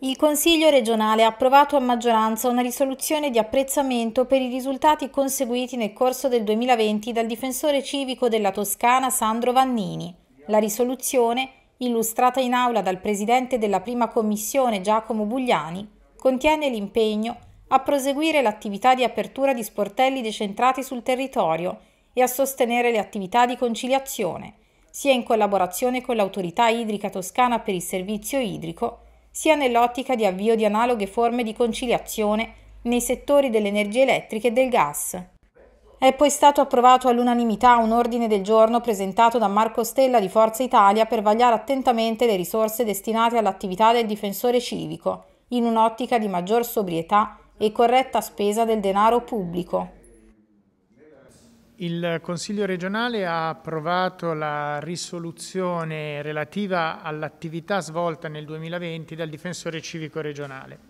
Il Consiglio regionale ha approvato a maggioranza una risoluzione di apprezzamento per i risultati conseguiti nel corso del 2020 dal difensore civico della Toscana Sandro Vannini. La risoluzione, illustrata in aula dal presidente della prima commissione Giacomo Bugliani, contiene l'impegno a proseguire l'attività di apertura di sportelli decentrati sul territorio e a sostenere le attività di conciliazione, sia in collaborazione con l'autorità idrica toscana per il servizio idrico, sia nell'ottica di avvio di analoghe forme di conciliazione nei settori delle energie elettriche e del gas. È poi stato approvato all'unanimità un ordine del giorno presentato da Marco Stella di Forza Italia per vagliare attentamente le risorse destinate all'attività del difensore civico, in un'ottica di maggior sobrietà e corretta spesa del denaro pubblico. Il Consiglio regionale ha approvato la risoluzione relativa all'attività svolta nel 2020 dal difensore civico regionale.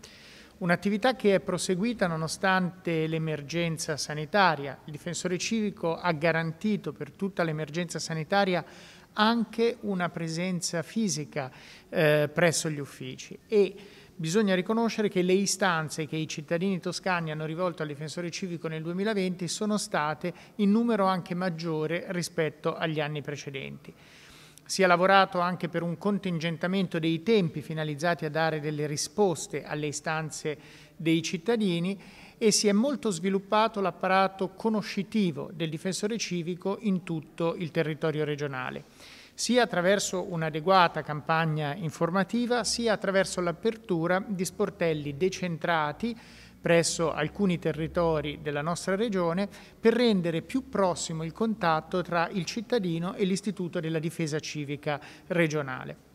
Un'attività che è proseguita nonostante l'emergenza sanitaria. Il difensore civico ha garantito per tutta l'emergenza sanitaria anche una presenza fisica eh, presso gli uffici e bisogna riconoscere che le istanze che i cittadini toscani hanno rivolto al difensore civico nel 2020 sono state in numero anche maggiore rispetto agli anni precedenti. Si è lavorato anche per un contingentamento dei tempi finalizzati a dare delle risposte alle istanze dei cittadini e si è molto sviluppato l'apparato conoscitivo del difensore civico in tutto il territorio regionale sia attraverso un'adeguata campagna informativa, sia attraverso l'apertura di sportelli decentrati presso alcuni territori della nostra regione per rendere più prossimo il contatto tra il cittadino e l'Istituto della Difesa Civica regionale.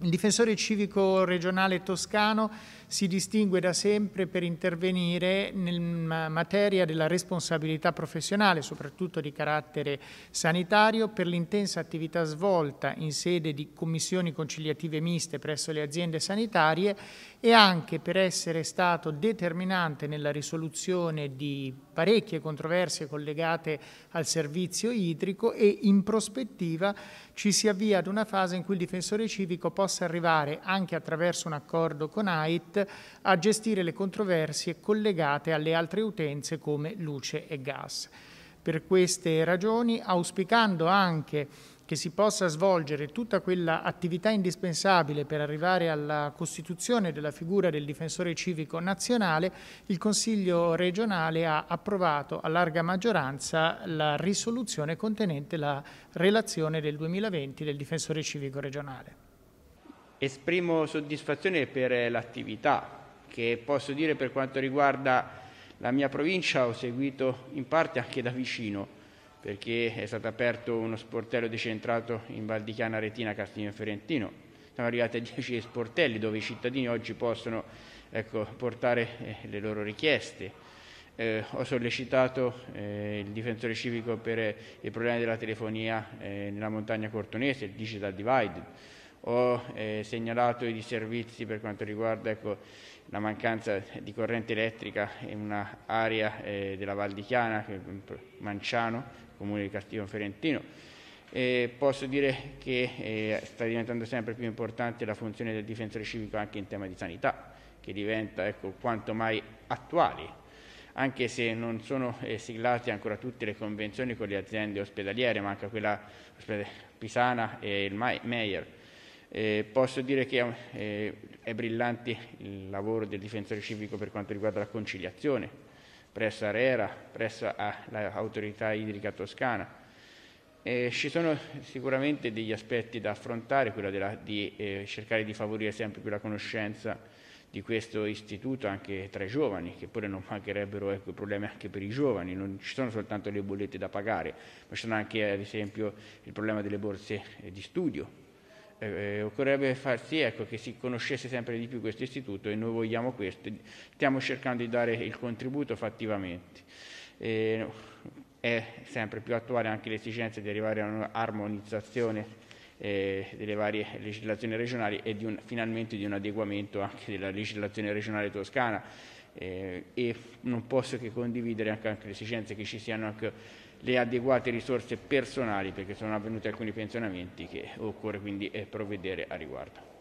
Il difensore civico regionale toscano si distingue da sempre per intervenire in materia della responsabilità professionale, soprattutto di carattere sanitario, per l'intensa attività svolta in sede di commissioni conciliative miste presso le aziende sanitarie e anche per essere stato determinante nella risoluzione di parecchie controversie collegate al servizio idrico e in prospettiva ci si avvia ad una fase in cui il difensore civico possa arrivare anche attraverso un accordo con AIT a gestire le controversie collegate alle altre utenze come luce e gas. Per queste ragioni, auspicando anche che si possa svolgere tutta quella attività indispensabile per arrivare alla costituzione della figura del difensore civico nazionale, il Consiglio regionale ha approvato a larga maggioranza la risoluzione contenente la relazione del 2020 del difensore civico regionale. Esprimo soddisfazione per eh, l'attività che posso dire per quanto riguarda la mia provincia ho seguito in parte anche da vicino perché è stato aperto uno sportello decentrato in Val di Chiana, Retina, Castigno Fiorentino. Siamo arrivati a 10 sportelli dove i cittadini oggi possono ecco, portare eh, le loro richieste. Eh, ho sollecitato eh, il difensore civico per eh, i problemi della telefonia eh, nella montagna cortonese, il digital divide ho eh, segnalato i disservizi per quanto riguarda ecco, la mancanza di corrente elettrica in un'area eh, della Val di Chiana, Manciano, comune di Castiglione Ferentino. Eh, posso dire che eh, sta diventando sempre più importante la funzione del difensore civico anche in tema di sanità, che diventa ecco, quanto mai attuale anche se non sono eh, siglate ancora tutte le convenzioni con le aziende ospedaliere, manca quella pisana e il Meyer eh, posso dire che eh, è brillante il lavoro del difensore civico per quanto riguarda la conciliazione, presso Arera, presso l'autorità idrica toscana. Eh, ci sono sicuramente degli aspetti da affrontare, quello della, di eh, cercare di favorire sempre più la conoscenza di questo istituto anche tra i giovani, che pure non mancherebbero ecco, problemi anche per i giovani, non ci sono soltanto le bollette da pagare, ma ci sono anche ad esempio il problema delle borse eh, di studio, eh, eh, occorrerebbe far sì ecco, che si conoscesse sempre di più questo istituto e noi vogliamo questo, stiamo cercando di dare il contributo fattivamente. Eh, è sempre più attuale anche l'esigenza di arrivare a un'armonizzazione eh, delle varie legislazioni regionali e di un, finalmente di un adeguamento anche della legislazione regionale toscana eh, e non posso che condividere anche, anche esigenze che ci siano anche le adeguate risorse personali perché sono avvenuti alcuni pensionamenti che occorre quindi eh, provvedere a riguardo.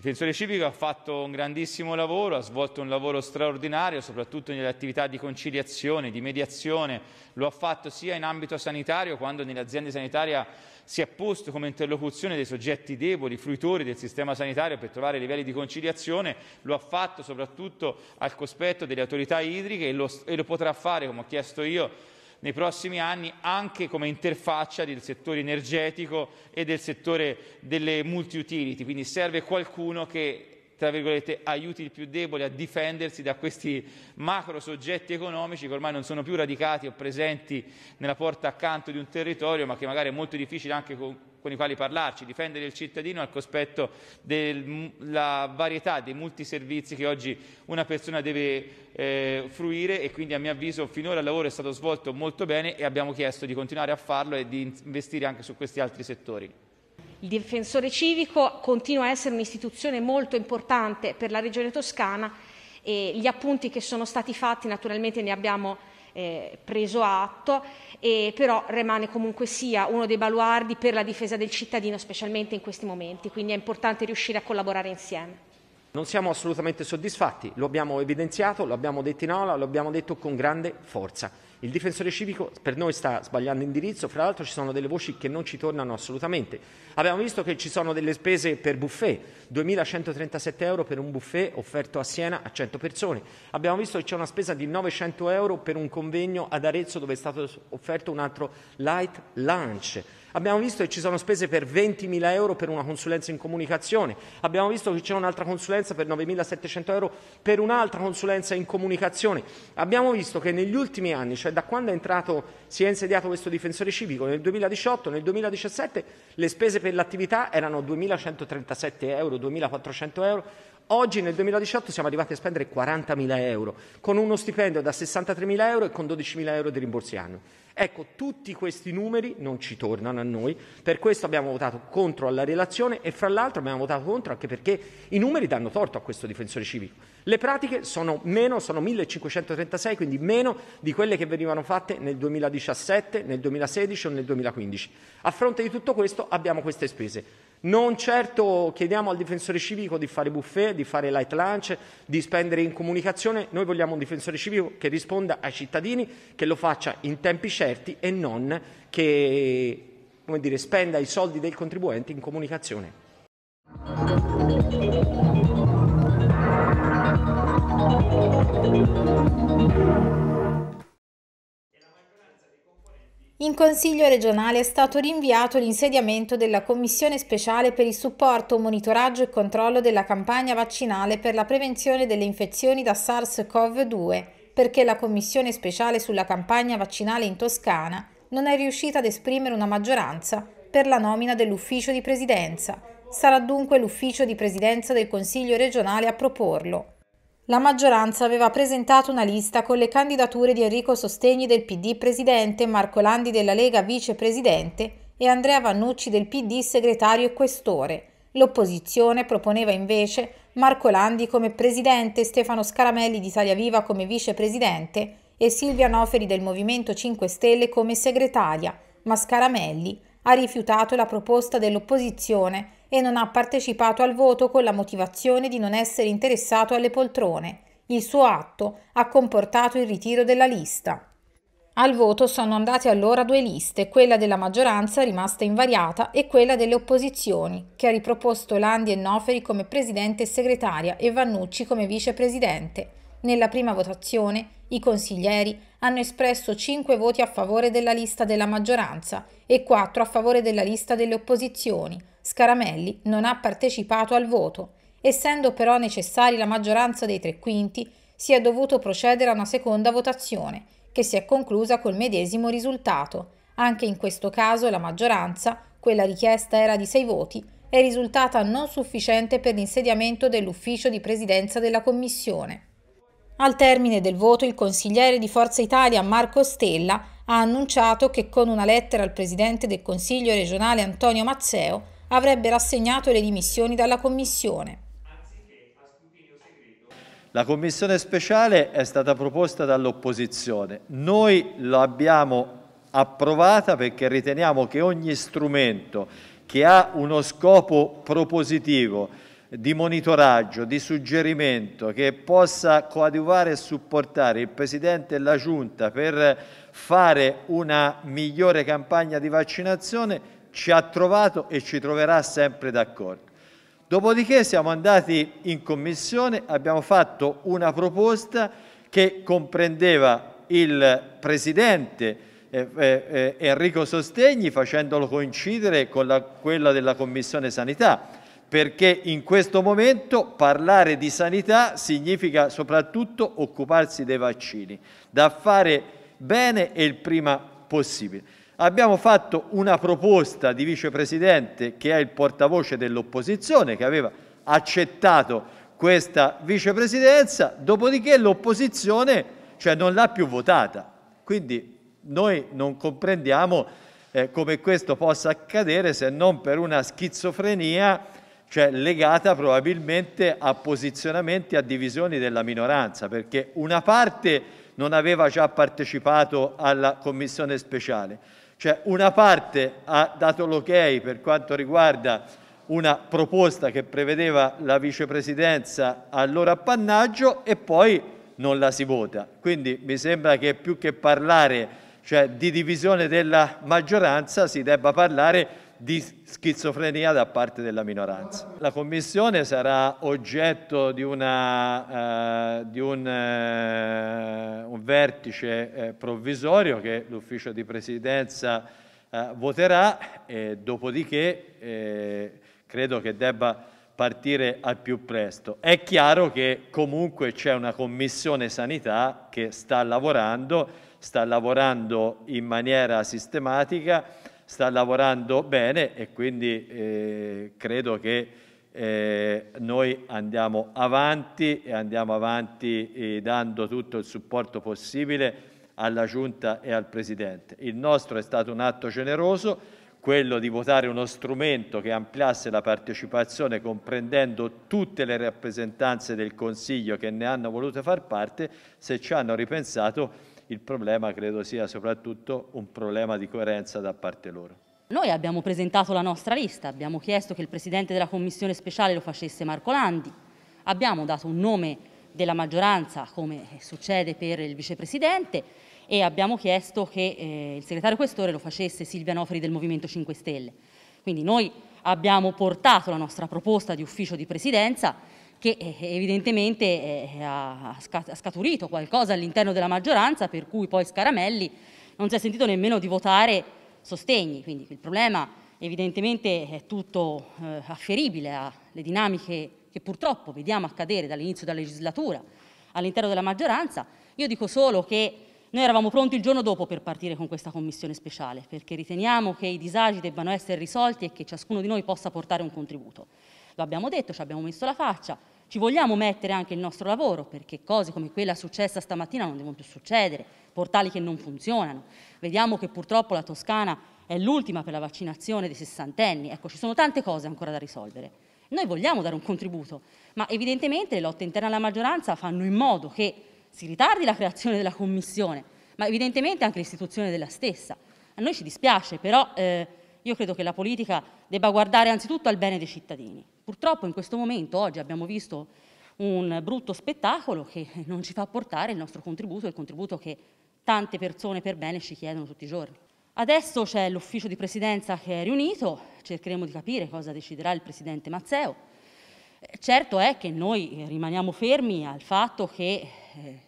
Difensore civico ha fatto un grandissimo lavoro, ha svolto un lavoro straordinario, soprattutto nelle attività di conciliazione, di mediazione, lo ha fatto sia in ambito sanitario, quando nell'azienda sanitaria si è posto come interlocuzione dei soggetti deboli, fruitori del sistema sanitario per trovare livelli di conciliazione, lo ha fatto soprattutto al cospetto delle autorità idriche e lo, e lo potrà fare, come ho chiesto io, nei prossimi anni anche come interfaccia del settore energetico e del settore delle multi-utility, quindi serve qualcuno che tra virgolette, aiuti il più debole a difendersi da questi macro soggetti economici che ormai non sono più radicati o presenti nella porta accanto di un territorio, ma che magari è molto difficile anche con, con i quali parlarci, difendere il cittadino al cospetto della varietà dei multiservizi che oggi una persona deve eh, fruire e quindi a mio avviso finora il lavoro è stato svolto molto bene e abbiamo chiesto di continuare a farlo e di investire anche su questi altri settori. Il difensore civico continua a essere un'istituzione molto importante per la regione toscana e gli appunti che sono stati fatti naturalmente ne abbiamo eh, preso atto, e però rimane comunque sia uno dei baluardi per la difesa del cittadino, specialmente in questi momenti, quindi è importante riuscire a collaborare insieme. Non siamo assolutamente soddisfatti, lo abbiamo evidenziato, lo abbiamo detto in aula, lo abbiamo detto con grande forza. Il difensore civico per noi sta sbagliando indirizzo, fra l'altro ci sono delle voci che non ci tornano assolutamente. Abbiamo visto che ci sono delle spese per buffet, 2.137 euro per un buffet offerto a Siena a 100 persone. Abbiamo visto che c'è una spesa di 900 euro per un convegno ad Arezzo dove è stato offerto un altro light lunch. Abbiamo visto che ci sono spese per 20.000 euro per una consulenza in comunicazione, abbiamo visto che c'è un'altra consulenza per 9.700 euro per un'altra consulenza in comunicazione, abbiamo visto che negli ultimi anni, cioè da quando è entrato, si è insediato questo difensore civico, nel 2018, nel 2017 le spese per l'attività erano 2.137 euro, 2.400 euro, Oggi nel 2018 siamo arrivati a spendere 40.000 euro, con uno stipendio da 63.000 euro e con 12.000 euro di rimborsi anno. Ecco, tutti questi numeri non ci tornano a noi, per questo abbiamo votato contro alla relazione e fra l'altro abbiamo votato contro anche perché i numeri danno torto a questo difensore civico. Le pratiche sono meno, sono 1536, quindi meno di quelle che venivano fatte nel 2017, nel 2016 o nel 2015. A fronte di tutto questo abbiamo queste spese. Non certo chiediamo al difensore civico di fare buffet, di fare light lunch, di spendere in comunicazione, noi vogliamo un difensore civico che risponda ai cittadini, che lo faccia in tempi certi e non che dire, spenda i soldi del contribuente in comunicazione. Thank you. In Consiglio regionale è stato rinviato l'insediamento della Commissione speciale per il supporto, monitoraggio e controllo della campagna vaccinale per la prevenzione delle infezioni da SARS-CoV-2, perché la Commissione speciale sulla campagna vaccinale in Toscana non è riuscita ad esprimere una maggioranza per la nomina dell'ufficio di presidenza. Sarà dunque l'ufficio di presidenza del Consiglio regionale a proporlo. La maggioranza aveva presentato una lista con le candidature di Enrico Sostegni del PD presidente, Marco Landi della Lega vicepresidente e Andrea Vannucci del PD segretario e questore. L'opposizione proponeva invece Marco Landi come presidente, Stefano Scaramelli di Italia Viva come vicepresidente e Silvia Noferi del Movimento 5 Stelle come segretaria, ma Scaramelli ha rifiutato la proposta dell'opposizione e non ha partecipato al voto con la motivazione di non essere interessato alle poltrone. Il suo atto ha comportato il ritiro della lista. Al voto sono andate allora due liste, quella della maggioranza rimasta invariata e quella delle opposizioni, che ha riproposto Landi e Noferi come presidente e segretaria e Vannucci come vicepresidente. Nella prima votazione i consiglieri hanno espresso 5 voti a favore della lista della maggioranza e 4 a favore della lista delle opposizioni, Scaramelli non ha partecipato al voto, essendo però necessari la maggioranza dei tre quinti, si è dovuto procedere a una seconda votazione, che si è conclusa col medesimo risultato. Anche in questo caso la maggioranza, quella richiesta era di sei voti, è risultata non sufficiente per l'insediamento dell'ufficio di presidenza della Commissione. Al termine del voto il consigliere di Forza Italia Marco Stella ha annunciato che con una lettera al presidente del Consiglio regionale Antonio Mazzeo avrebbe rassegnato le dimissioni dalla Commissione. La Commissione speciale è stata proposta dall'opposizione. Noi l'abbiamo approvata perché riteniamo che ogni strumento che ha uno scopo propositivo di monitoraggio, di suggerimento che possa coadiuvare e supportare il Presidente e la Giunta per fare una migliore campagna di vaccinazione ci ha trovato e ci troverà sempre d'accordo. Dopodiché siamo andati in commissione, abbiamo fatto una proposta che comprendeva il presidente eh, eh, eh, Enrico Sostegni facendolo coincidere con la, quella della commissione sanità, perché in questo momento parlare di sanità significa soprattutto occuparsi dei vaccini, da fare bene e il prima possibile abbiamo fatto una proposta di vicepresidente che è il portavoce dell'opposizione che aveva accettato questa vicepresidenza, dopodiché l'opposizione cioè, non l'ha più votata. Quindi noi non comprendiamo eh, come questo possa accadere se non per una schizofrenia cioè, legata probabilmente a posizionamenti, a divisioni della minoranza, perché una parte non aveva già partecipato alla commissione speciale, cioè una parte ha dato l'ok per quanto riguarda una proposta che prevedeva la vicepresidenza al loro appannaggio e poi non la si vota. Quindi mi sembra che più che parlare cioè, di divisione della maggioranza si debba parlare di schizofrenia da parte della minoranza. La Commissione sarà oggetto di, una, eh, di un, eh, un, vertice eh, provvisorio che l'Ufficio di Presidenza eh, voterà, e dopodiché eh, credo che debba partire al più presto. È chiaro che comunque c'è una Commissione Sanità che sta lavorando, sta lavorando in maniera sistematica sta lavorando bene e quindi eh, credo che eh, noi andiamo avanti e andiamo avanti eh, dando tutto il supporto possibile alla Giunta e al Presidente. Il nostro è stato un atto generoso, quello di votare uno strumento che ampliasse la partecipazione comprendendo tutte le rappresentanze del Consiglio che ne hanno voluto far parte, se ci hanno ripensato il problema credo sia soprattutto un problema di coerenza da parte loro. Noi abbiamo presentato la nostra lista, abbiamo chiesto che il Presidente della Commissione speciale lo facesse Marco Landi, abbiamo dato un nome della maggioranza come succede per il Vicepresidente e abbiamo chiesto che eh, il segretario questore lo facesse Silvia Nofri del Movimento 5 Stelle. Quindi noi abbiamo portato la nostra proposta di ufficio di presidenza che eh, evidentemente eh, ha scaturito qualcosa all'interno della maggioranza per cui poi Scaramelli non si è sentito nemmeno di votare sostegni, quindi il problema evidentemente è tutto eh, afferibile alle dinamiche che purtroppo vediamo accadere dall'inizio della legislatura all'interno della maggioranza, io dico solo che noi eravamo pronti il giorno dopo per partire con questa commissione speciale, perché riteniamo che i disagi debbano essere risolti e che ciascuno di noi possa portare un contributo lo abbiamo detto, ci abbiamo messo la faccia, ci vogliamo mettere anche il nostro lavoro, perché cose come quella successa stamattina non devono più succedere, portali che non funzionano. Vediamo che purtroppo la Toscana è l'ultima per la vaccinazione dei sessantenni, ecco ci sono tante cose ancora da risolvere. Noi vogliamo dare un contributo, ma evidentemente le lotte interne alla maggioranza fanno in modo che si ritardi la creazione della commissione, ma evidentemente anche l'istituzione della stessa. A noi ci dispiace, però eh, io credo che la politica debba guardare anzitutto al bene dei cittadini. Purtroppo in questo momento, oggi, abbiamo visto un brutto spettacolo che non ci fa portare il nostro contributo, il contributo che tante persone per bene ci chiedono tutti i giorni. Adesso c'è l'ufficio di presidenza che è riunito, cercheremo di capire cosa deciderà il presidente Mazzeo. Eh, certo è che noi rimaniamo fermi al fatto che eh,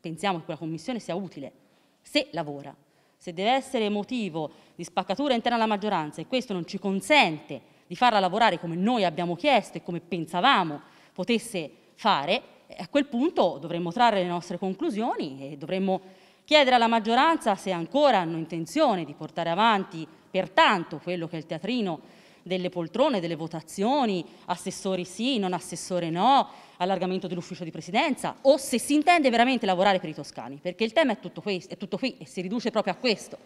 pensiamo che quella commissione sia utile se lavora. Se deve essere motivo di spaccatura interna alla maggioranza e questo non ci consente di farla lavorare come noi abbiamo chiesto e come pensavamo potesse fare, a quel punto dovremmo trarre le nostre conclusioni e dovremmo chiedere alla maggioranza se ancora hanno intenzione di portare avanti pertanto quello che è il teatrino delle poltrone, delle votazioni, assessori sì, non assessore no, allargamento dell'ufficio di presidenza, o se si intende veramente lavorare per i toscani, perché il tema è tutto, questo, è tutto qui e si riduce proprio a questo,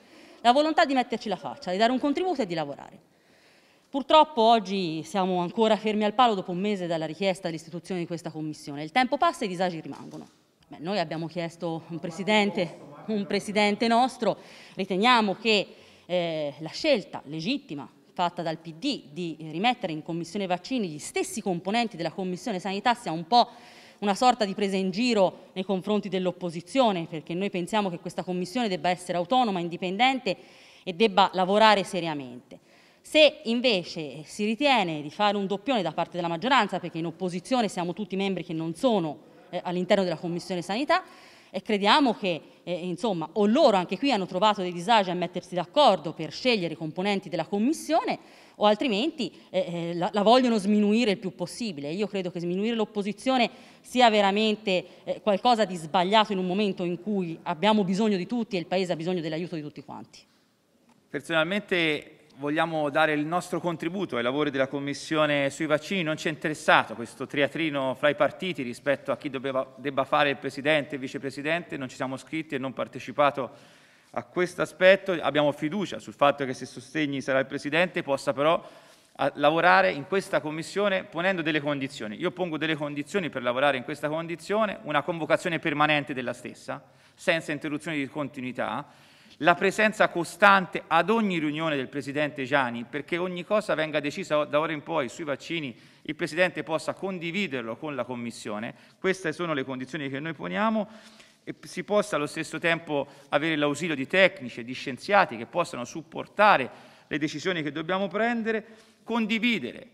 la volontà di metterci la faccia, di dare un contributo e di lavorare. Purtroppo oggi siamo ancora fermi al palo dopo un mese dalla richiesta dell'istituzione di questa commissione. Il tempo passa e i disagi rimangono. Beh, noi abbiamo chiesto un presidente, un presidente nostro, riteniamo che eh, la scelta legittima fatta dal PD di rimettere in commissione vaccini gli stessi componenti della commissione sanità sia un po' una sorta di presa in giro nei confronti dell'opposizione, perché noi pensiamo che questa commissione debba essere autonoma, indipendente e debba lavorare seriamente. Se invece si ritiene di fare un doppione da parte della maggioranza, perché in opposizione siamo tutti membri che non sono eh, all'interno della Commissione Sanità, e crediamo che eh, insomma, o loro anche qui hanno trovato dei disagi a mettersi d'accordo per scegliere i componenti della Commissione, o altrimenti eh, eh la, la, vogliono sminuire il più possibile. Io credo che sminuire l'opposizione sia veramente eh, qualcosa di sbagliato in un momento in cui abbiamo bisogno di tutti e il Paese ha bisogno dell'aiuto di tutti quanti. Personalmente vogliamo dare il nostro contributo ai lavori della Commissione sui vaccini. Non ci è interessato questo triatrino fra i partiti rispetto a chi doveva, debba fare il Presidente e il Vicepresidente, non ci siamo iscritti e non partecipato a questo aspetto. Abbiamo fiducia sul fatto che se sostegni sarà il Presidente, possa però lavorare in questa Commissione ponendo delle condizioni. Io pongo delle condizioni per lavorare in questa condizione, una convocazione permanente della stessa, senza interruzioni di continuità, la presenza costante ad ogni riunione del Presidente Gianni, perché ogni cosa venga decisa da ora in poi sui vaccini, il Presidente possa condividerlo con la Commissione, queste sono le condizioni che noi poniamo, e si possa allo stesso tempo avere l'ausilio di tecnici e di scienziati che possano supportare le decisioni che dobbiamo prendere, condividere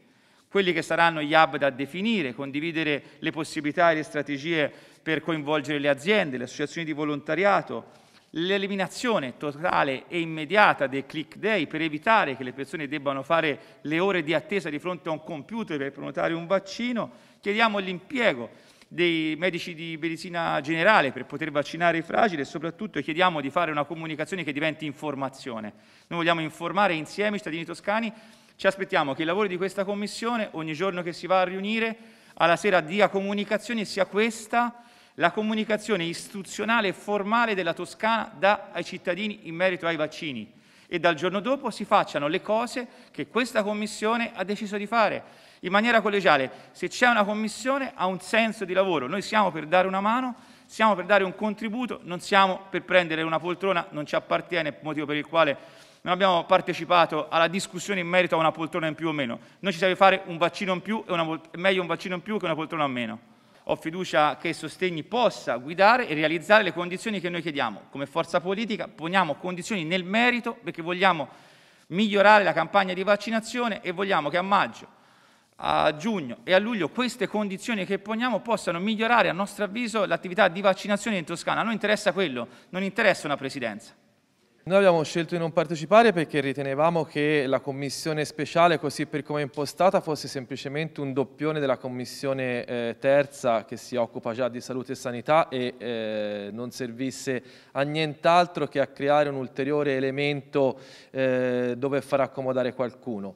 quelli che saranno gli hub da definire, condividere le possibilità e le strategie per coinvolgere le aziende, le associazioni di volontariato, l'eliminazione totale e immediata dei click day per evitare che le persone debbano fare le ore di attesa di fronte a un computer per prenotare un vaccino, chiediamo l'impiego dei medici di medicina generale per poter vaccinare i fragili e soprattutto chiediamo di fare una comunicazione che diventi informazione. Noi vogliamo informare insieme i cittadini toscani, ci aspettiamo che i lavori di questa commissione, ogni giorno che si va a riunire, alla sera dia comunicazioni sia questa la comunicazione istituzionale e formale della Toscana dà ai cittadini in merito ai vaccini e dal giorno dopo si facciano le cose che questa Commissione ha deciso di fare in maniera collegiale. Se c'è una Commissione ha un senso di lavoro, noi siamo per dare una mano, siamo per dare un contributo, non siamo per prendere una poltrona, non ci appartiene, motivo per il quale non abbiamo partecipato alla discussione in merito a una poltrona in più o meno. Noi ci serve fare un vaccino in più, e una, meglio un vaccino in più che una poltrona in meno ho fiducia che Sostegni possa guidare e realizzare le condizioni che noi chiediamo. Come forza politica poniamo condizioni nel merito perché vogliamo migliorare la campagna di vaccinazione e vogliamo che a maggio, a giugno e a luglio queste condizioni che poniamo possano migliorare a nostro avviso l'attività di vaccinazione in Toscana. A noi interessa quello, non interessa una presidenza. Noi abbiamo scelto di non partecipare perché ritenevamo che la commissione speciale, così per come è impostata, fosse semplicemente un doppione della commissione eh, terza che si occupa già di salute e sanità e eh, non servisse a nient'altro che a creare un ulteriore elemento eh, dove far accomodare qualcuno.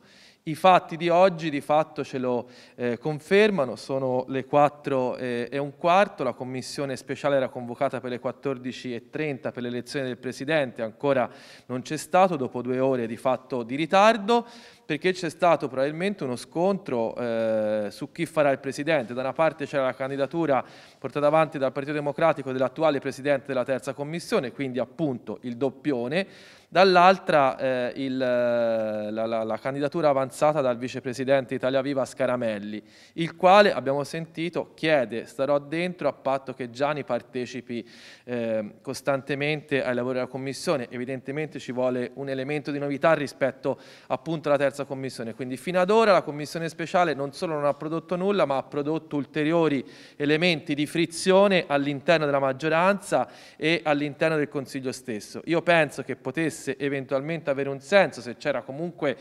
I fatti di oggi di fatto ce lo eh, confermano, sono le 4 eh, e un quarto, la commissione speciale era convocata per le 14.30 per l'elezione del Presidente, ancora non c'è stato, dopo due ore di fatto di ritardo, perché c'è stato probabilmente uno scontro eh, su chi farà il presidente. Da una parte c'era la candidatura portata avanti dal Partito Democratico dell'attuale presidente della terza commissione, quindi appunto il doppione, dall'altra eh, il, eh, la, la, la, candidatura avanzata dal vicepresidente Italia Viva Scaramelli, il quale abbiamo sentito chiede starò dentro a patto che Gianni partecipi eh, costantemente ai lavori della Commissione, evidentemente ci vuole un elemento di novità rispetto appunto alla terza terza commissione. Quindi fino ad ora la commissione speciale non solo non ha prodotto nulla, ma ha prodotto ulteriori elementi di frizione all'interno della maggioranza e all'interno del Consiglio stesso. Io penso che potesse eventualmente avere un senso se c'era comunque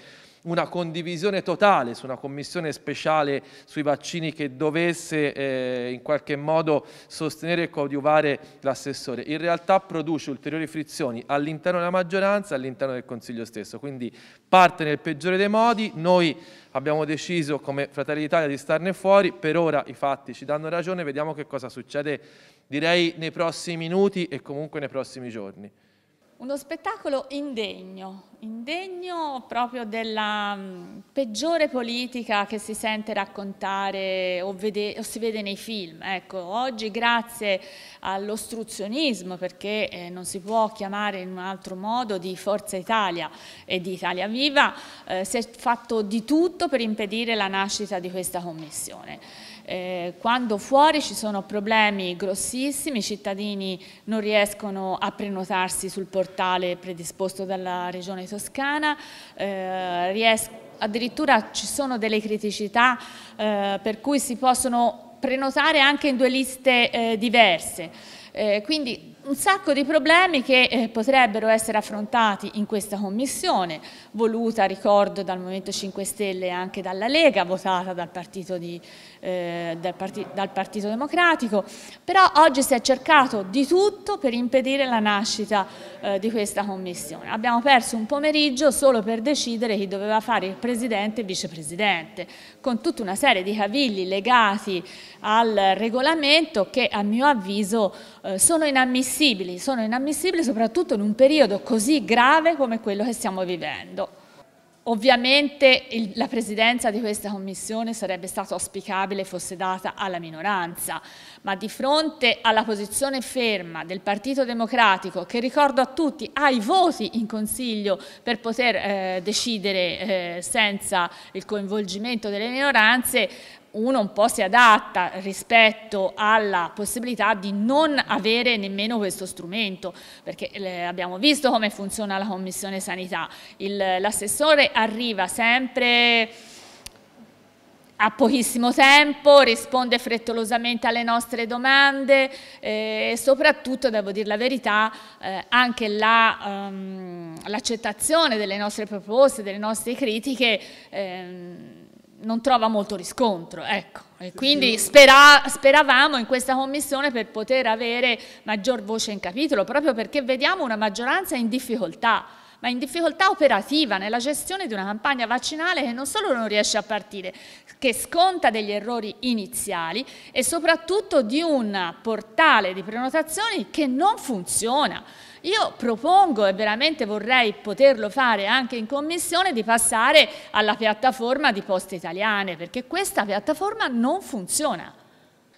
una condivisione totale su una commissione speciale sui vaccini che dovesse eh, in qualche modo sostenere e coadiuvare l'assessore. In realtà produce ulteriori frizioni all'interno della maggioranza e all'interno del Consiglio stesso, quindi parte nel peggiore dei modi, noi abbiamo deciso come Fratelli d'Italia di starne fuori, per ora i fatti ci danno ragione, vediamo che cosa succede direi nei prossimi minuti e comunque nei prossimi giorni. Uno spettacolo indegno, indegno proprio della mm, peggiore politica che si sente raccontare o, vede, o si vede nei film. Ecco, oggi grazie all'ostruzionismo, perché eh, non si può chiamare in un altro modo, di Forza Italia e di Italia Viva, eh, si è fatto di tutto per impedire la nascita di questa commissione eh, quando fuori ci sono problemi grossissimi, i cittadini non riescono a prenotarsi sul portale predisposto dalla Regione Toscana, eh, riescono addirittura ci sono delle criticità eh, per cui si possono prenotare anche in due liste eh, diverse. Eh, quindi un sacco di problemi che eh, potrebbero essere affrontati in questa commissione, voluta, ricordo, dal Movimento 5 Stelle e anche dalla Lega, votata dal partito di eh, dal, Parti dal Partito Democratico, però oggi si è cercato di tutto per impedire la nascita eh, di questa commissione. Abbiamo perso un pomeriggio solo per decidere chi doveva fare il Presidente e il Vicepresidente, con tutta una serie di cavilli legati al regolamento che a mio avviso eh, sono inammissibili, sono inammissibili soprattutto in un periodo così grave come quello che stiamo vivendo. Ovviamente il, la presidenza di questa commissione sarebbe stato auspicabile fosse data alla minoranza, ma di fronte alla posizione ferma del Partito Democratico, che ricordo a tutti ha i voti in Consiglio per poter eh, decidere eh, senza il coinvolgimento delle minoranze, uno un po' si adatta rispetto alla possibilità di non avere nemmeno questo strumento, perché eh, abbiamo visto come funziona la Commissione Sanità, l'assessore arriva sempre a pochissimo tempo, risponde frettolosamente alle nostre domande eh, e soprattutto, devo dire la verità, eh, anche ehm, l'accettazione la, um, delle nostre proposte, delle nostre critiche ehm, non trova molto riscontro, ecco. E quindi spera, speravamo in questa commissione per poter avere maggior voce in capitolo, proprio perché vediamo una maggioranza in difficoltà, ma in difficoltà operativa nella gestione di una campagna vaccinale che non solo non riesce a partire, che sconta degli errori iniziali e soprattutto di un portale di prenotazioni che non funziona io propongo e veramente vorrei poterlo fare anche in commissione di passare alla piattaforma di Poste Italiane perché questa piattaforma non funziona.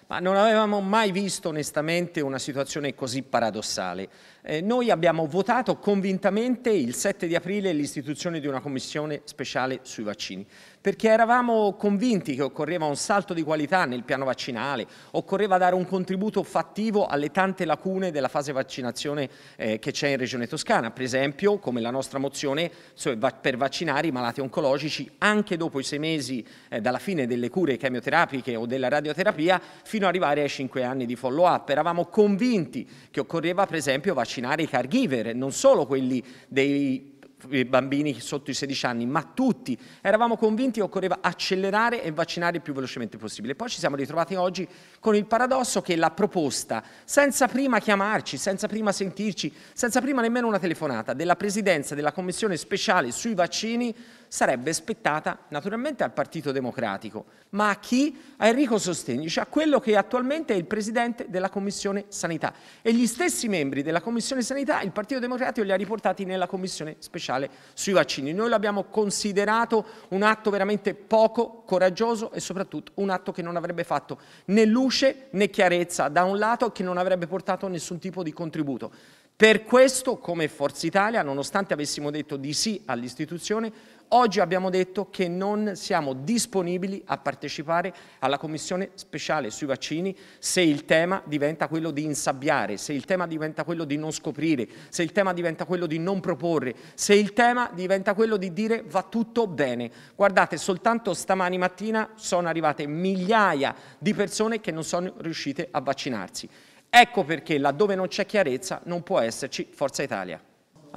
Ma non avevamo mai visto onestamente una situazione così paradossale. Eh, noi abbiamo votato convintamente il 7 di aprile l'istituzione di una commissione speciale sui vaccini perché eravamo convinti che occorreva un salto di qualità nel piano vaccinale, occorreva dare un contributo fattivo alle tante lacune della fase vaccinazione eh, che c'è in Regione Toscana, per esempio come la nostra mozione cioè, va per vaccinare i malati oncologici anche dopo i sei mesi eh, dalla fine delle cure chemioterapiche o della radioterapia fino ad arrivare ai cinque anni di follow-up. Eravamo convinti che occorreva per esempio vaccinare i caregiver, non solo quelli dei i bambini sotto i 16 anni, ma tutti. Eravamo convinti che occorreva accelerare e vaccinare il più velocemente possibile. Poi ci siamo ritrovati oggi con il paradosso che la proposta, senza prima chiamarci, senza prima sentirci, senza prima nemmeno una telefonata, della Presidenza della Commissione speciale sui vaccini sarebbe spettata naturalmente al Partito Democratico, ma a chi? A Enrico Sostegni, cioè a quello che attualmente è il Presidente della Commissione Sanità. E gli stessi membri della Commissione Sanità il Partito Democratico li ha riportati nella Commissione speciale sociale sui vaccini. Noi l'abbiamo considerato un atto veramente poco coraggioso e soprattutto un atto che non avrebbe fatto né luce né chiarezza da un lato e che non avrebbe portato nessun tipo di contributo. Per questo, come Forza Italia, nonostante avessimo detto di sì all'istituzione, Oggi abbiamo detto che non siamo disponibili a partecipare alla commissione speciale sui vaccini se il tema diventa quello di insabbiare, se il tema diventa quello di non scoprire, se il tema diventa quello di non proporre, se il tema diventa quello di dire va tutto bene. Guardate, soltanto stamani mattina sono arrivate migliaia di persone che non sono riuscite a vaccinarsi. Ecco perché laddove non c'è chiarezza non può esserci Forza Italia.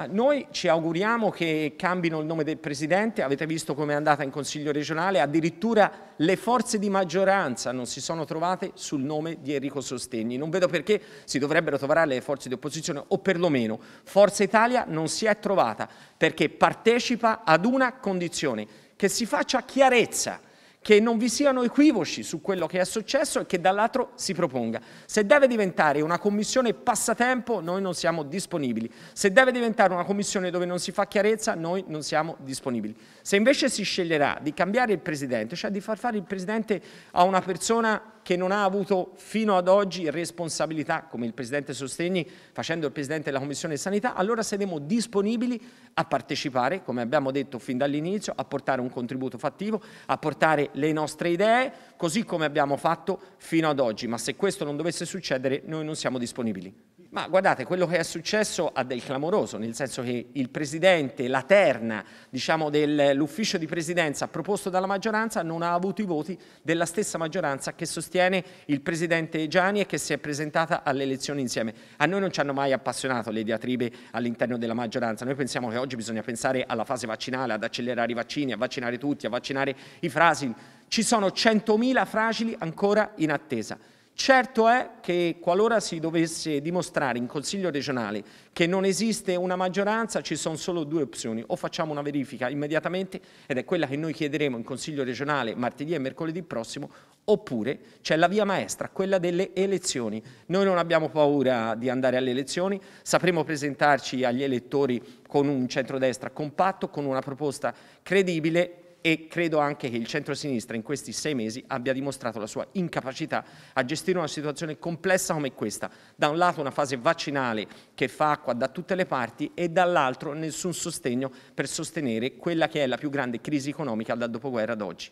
Ah, noi ci auguriamo che cambino il nome del Presidente, avete visto come è andata in Consiglio regionale, addirittura le forze di maggioranza non si sono trovate sul nome di Enrico Sostegni. Non vedo perché si dovrebbero trovare le forze di opposizione o perlomeno Forza Italia non si è trovata perché partecipa ad una condizione, che si faccia chiarezza che non vi siano equivoci su quello che è successo e che dall'altro si proponga. Se deve diventare una commissione passatempo, noi non siamo disponibili. Se deve diventare una commissione dove non si fa chiarezza, noi non siamo disponibili. Se invece si sceglierà di cambiare il presidente, cioè di far fare il presidente a una persona che non ha avuto fino ad oggi responsabilità, come il presidente Sostegni, facendo il presidente della commissione sanità, allora saremo disponibili a partecipare, come abbiamo detto fin dall'inizio, a portare un contributo fattivo, a portare le nostre idee, così come abbiamo fatto fino ad oggi, ma se questo non dovesse succedere noi non siamo disponibili. Ma guardate, quello che è successo ha del clamoroso, nel senso che il Presidente, la terna diciamo, dell'ufficio di Presidenza proposto dalla maggioranza non ha avuto i voti della stessa maggioranza che sostiene il Presidente Gianni e che si è presentata alle elezioni insieme. A noi non ci hanno mai appassionato le diatribe all'interno della maggioranza, noi pensiamo che oggi bisogna pensare alla fase vaccinale, ad accelerare i vaccini, a vaccinare tutti, a vaccinare i fragili. Ci sono 100.000 fragili ancora in attesa. Certo è che qualora si dovesse dimostrare in Consiglio regionale che non esiste una maggioranza ci sono solo due opzioni, o facciamo una verifica immediatamente ed è quella che noi chiederemo in Consiglio regionale martedì e mercoledì prossimo, oppure c'è la via maestra, quella delle elezioni. Noi non abbiamo paura di andare alle elezioni, sapremo presentarci agli elettori con un centrodestra compatto, con una proposta credibile e credo anche che il centro-sinistra in questi sei mesi abbia dimostrato la sua incapacità a gestire una situazione complessa come questa. Da un lato una fase vaccinale che fa acqua da tutte le parti e dall'altro nessun sostegno per sostenere quella che è la più grande crisi economica dal dopoguerra ad oggi.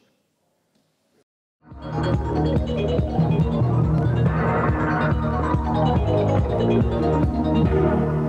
Thank you.